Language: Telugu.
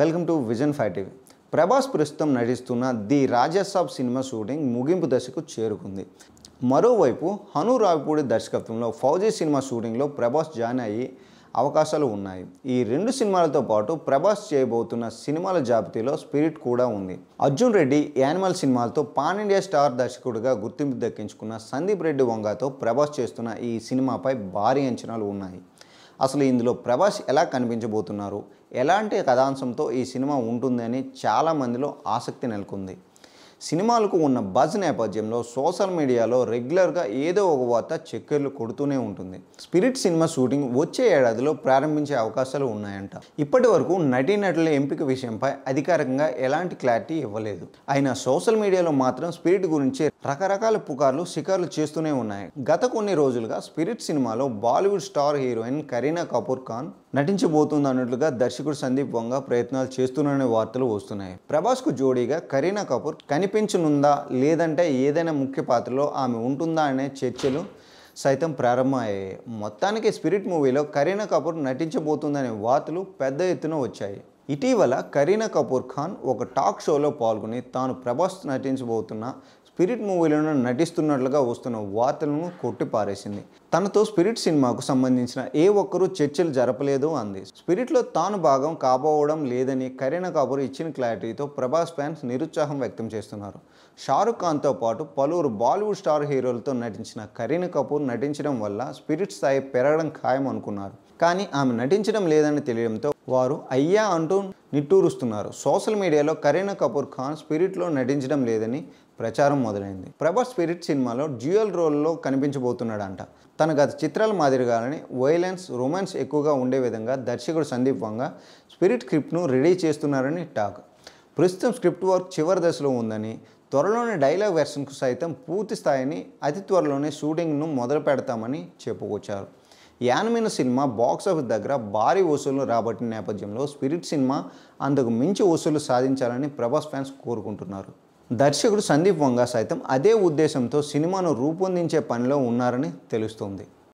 welcome to vision five TV Prabhas ప్రస్తుతం నటిస్తున్న ది రాజాసాబ్ సినిమా షూటింగ్ ముగింపు దశకు చేరుకుంది మరోవైపు హను రావిపూడి దర్శకత్వంలో ఫౌజీ సినిమా షూటింగ్లో ప్రభాస్ జాయిన్ అయ్యి అవకాశాలు ఉన్నాయి ఈ రెండు సినిమాలతో పాటు ప్రభాస్ చేయబోతున్న సినిమాల జాబితాలో స్పిరిట్ కూడా ఉంది అర్జున్ రెడ్డి యానిమల్ సినిమాలతో పాన్ ఇండియా స్టార్ దర్శకుడిగా గుర్తింపు దక్కించుకున్న సందీప్ రెడ్డి వంగాతో ప్రభాస్ చేస్తున్న ఈ సినిమాపై భారీ అంచనాలు ఉన్నాయి అసలు ఇందులో ప్రభాస్ ఎలా కనిపించబోతున్నారు ఎలాంటి కథాంశంతో ఈ సినిమా ఉంటుందని చాలామందిలో ఆసక్తి నెలకొంది సినిమాలకు ఉన్న బజ్ నేపథ్యంలో సోషల్ మీడియాలో రెగ్యులర్గా ఏదో ఒక వార్త చక్కెర్లు కొడుతూనే ఉంటుంది స్పిరిట్ సినిమా షూటింగ్ వచ్చే ఏడాదిలో ప్రారంభించే అవకాశాలు ఉన్నాయంట ఇప్పటి వరకు నటీనటుల ఎంపిక విషయంపై అధికారికంగా ఎలాంటి క్లారిటీ ఇవ్వలేదు అయినా సోషల్ మీడియాలో మాత్రం స్పిరిట్ గురించి రకరకాల పుకార్లు షికార్లు చేస్తూనే ఉన్నాయి గత కొన్ని రోజులుగా స్పిరిట్ సినిమాలో Bollywood star heroine Kareena Kapoor Khan నటించబోతుంది అన్నట్లుగా దర్శకుడు సందీప్ వంగ ప్రయత్నాలు చేస్తున్ననే వార్తలు వస్తున్నాయి ప్రభాస్కు జోడీగా కరీనా కపూర్ కనిపించనుందా లేదంటే ఏదైనా ముఖ్య పాత్రలో ఆమె ఉంటుందా అనే చర్చలు సైతం ప్రారంభమయ్యాయి మొత్తానికి స్పిరిట్ మూవీలో కరీనా కపూర్ నటించబోతుందనే వార్తలు పెద్ద ఎత్తున వచ్చాయి ఇటీవల కరీనా కపూర్ ఖాన్ ఒక టాక్ షోలో పాల్గొని తాను ప్రభాస్ నటించబోతున్న స్పిరిట్ మూవీలను నటిస్తున్నట్లుగా వస్తున్న వార్తలను కొట్టిపారేసింది తనతో స్పిరిట్ సినిమాకు సంబంధించిన ఏ ఒక్కరూ చర్చలు జరపలేదు అంది స్పిరిట్లో తాను భాగం కాబోవడం లేదని కరీనా కపూర్ ఇచ్చిన క్లారిటీతో ప్రభాస్ ఫ్యాన్స్ నిరుత్సాహం వ్యక్తం చేస్తున్నారు షారుఖ్ ఖాన్తో పాటు పలువురు బాలీవుడ్ స్టార్ హీరోలతో నటించిన కరీనా కపూర్ నటించడం వల్ల స్పిరిట్ స్థాయి పెరగడం ఖాయం అనుకున్నారు కానీ ఆమె నటించడం లేదని తెలియడంతో వారు అయ్యా అంటూ నిట్టూరుస్తున్నారు సోషల్ మీడియాలో కరీనా కపూర్ ఖాన్ స్పిరిట్లో నటించడం లేదని ప్రచారం మొదలైంది ప్రభాస్ స్పిరిట్ సినిమాలో డ్యూయల్ రోల్లో కనిపించబోతున్నాడంట తన గత చిత్రాల మాదిరిగానే వైలెన్స్ రొమాన్స్ ఎక్కువగా ఉండే విధంగా దర్శకుడు సందీప్ వంగ స్పిరిట్ స్క్రిప్ట్ను రెడీ చేస్తున్నారని టాక్ ప్రస్తుతం స్క్రిప్ట్ వర్క్ చివరి దశలో ఉందని త్వరలోనే డైలాగ్ వెర్షన్కు సైతం పూర్తి స్థాయిని అతి త్వరలోనే షూటింగ్ను మొదలు పెడతామని చెప్పుకొచ్చారు యానమైన సినిమా బాక్సాఫీస్ దగ్గర భారీ వసూలు రాబట్టిన నేపథ్యంలో స్పిరిట్ సినిమా అందుకు మించి వసూలు సాధించాలని ప్రభాస్ ఫ్యాన్స్ కోరుకుంటున్నారు దర్శకుడు సందీప్ వంగా సైతం అదే ఉద్దేశంతో సినిమాను రూపొందించే పనిలో ఉన్నారని తెలుస్తోంది